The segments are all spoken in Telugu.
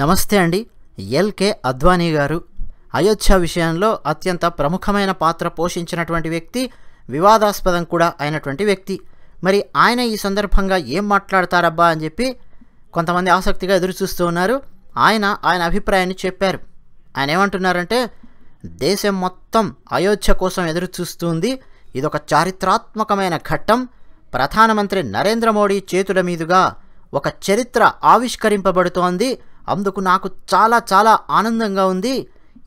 నమస్తే అండి ఎల్కే అద్వానీ గారు అయోధ్య విషయంలో అత్యంత ప్రముఖమైన పాత్ర పోషించినటువంటి వ్యక్తి వివాదాస్పదం కూడా అయినటువంటి వ్యక్తి మరి ఆయన ఈ సందర్భంగా ఏం మాట్లాడతారబ్బా అని చెప్పి కొంతమంది ఆసక్తిగా ఎదురు చూస్తూ ఉన్నారు ఆయన ఆయన అభిప్రాయాన్ని చెప్పారు ఆయన ఏమంటున్నారంటే దేశం మొత్తం అయోధ్య కోసం ఎదురు చూస్తుంది ఇదొక చారిత్రాత్మకమైన ఘట్టం ప్రధానమంత్రి నరేంద్ర మోడీ చేతుల మీదుగా ఒక చరిత్ర ఆవిష్కరింపబడుతోంది అందుకు నాకు చాలా చాలా ఆనందంగా ఉంది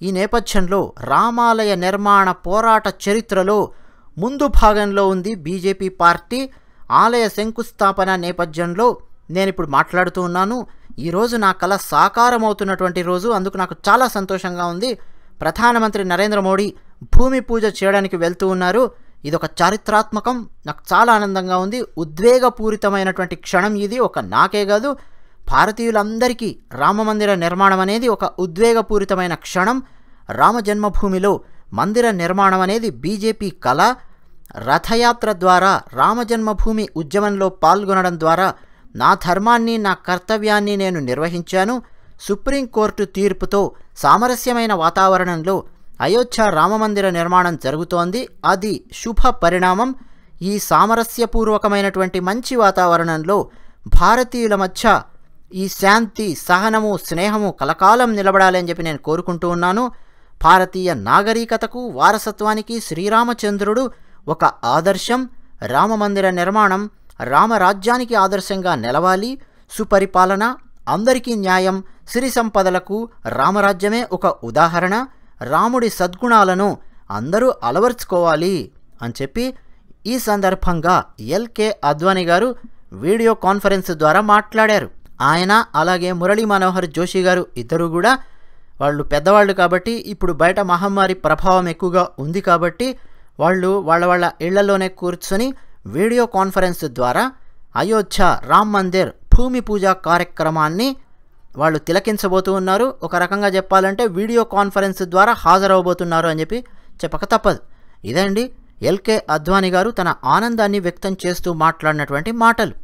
ఈ నేపథ్యంలో రామాలయ నిర్మాణ పోరాట చరిత్రలో ముందు భాగంలో ఉంది బీజేపీ పార్టీ ఆలయ శంకుస్థాపన నేపథ్యంలో నేను ఇప్పుడు మాట్లాడుతూ ఉన్నాను ఈరోజు నా కళ సాకారమవుతున్నటువంటి రోజు అందుకు నాకు చాలా సంతోషంగా ఉంది ప్రధానమంత్రి నరేంద్ర మోడీ భూమి పూజ చేయడానికి వెళ్తూ ఉన్నారు ఇదొక చారిత్రాత్మకం నాకు చాలా ఆనందంగా ఉంది ఉద్వేగపూరితమైనటువంటి క్షణం ఇది ఒక నాకే కాదు భారతీయులందరికీ రామమందిర నిర్మాణం అనేది ఒక ఉద్వేగపూరితమైన క్షణం రామ జన్మభూమిలో మందిర నిర్మాణం అనేది బీజేపీ కళ రథయాత్ర ద్వారా రామజన్మభూమి ఉద్యమంలో పాల్గొనడం ద్వారా నా ధర్మాన్ని నా కర్తవ్యాన్ని నేను నిర్వహించాను సుప్రీంకోర్టు తీర్పుతో సామరస్యమైన వాతావరణంలో అయోధ్య రామమందిర నిర్మాణం జరుగుతోంది అది శుభ పరిణామం ఈ సామరస్యపూర్వకమైనటువంటి మంచి వాతావరణంలో భారతీయుల మధ్య ఈ శాంతి సహనము స్నేహము కలకాలం నిలబడాలని చెప్పి నేను కోరుకుంటూ ఉన్నాను భారతీయ నాగరికతకు వారసత్వానికి శ్రీరామచంద్రుడు ఒక ఆదర్శం రామమందిర నిర్మాణం రామరాజ్యానికి ఆదర్శంగా నిలవాలి సుపరిపాలన అందరికీ న్యాయం సిరి సంపదలకు రామరాజ్యమే ఒక ఉదాహరణ రాముడి సద్గుణాలను అందరూ అలవర్చుకోవాలి అని చెప్పి ఈ సందర్భంగా ఎల్కే అద్వాని గారు వీడియో కాన్ఫరెన్స్ ద్వారా మాట్లాడారు ఆయన అలాగే మురళీ మనోహర్ జోషి గారు ఇద్దరు కూడా వాళ్ళు పెద్దవాళ్ళు కాబట్టి ఇప్పుడు బయట మహమ్మారి ప్రభావం ఎక్కువగా ఉంది కాబట్టి వాళ్ళు వాళ్ళ వాళ్ళ ఇళ్లలోనే కూర్చొని వీడియో కాన్ఫరెన్స్ ద్వారా అయోధ్య రామ్ మందిర్ భూమి పూజ కార్యక్రమాన్ని వాళ్ళు తిలకించబోతూ ఉన్నారు ఒక రకంగా చెప్పాలంటే వీడియో కాన్ఫరెన్స్ ద్వారా హాజరవబోతున్నారు అని చెప్పి చెప్పక తప్పదు ఇదండి ఎల్కే అద్వానీ గారు తన ఆనందాన్ని వ్యక్తం చేస్తూ మాట్లాడినటువంటి మాటలు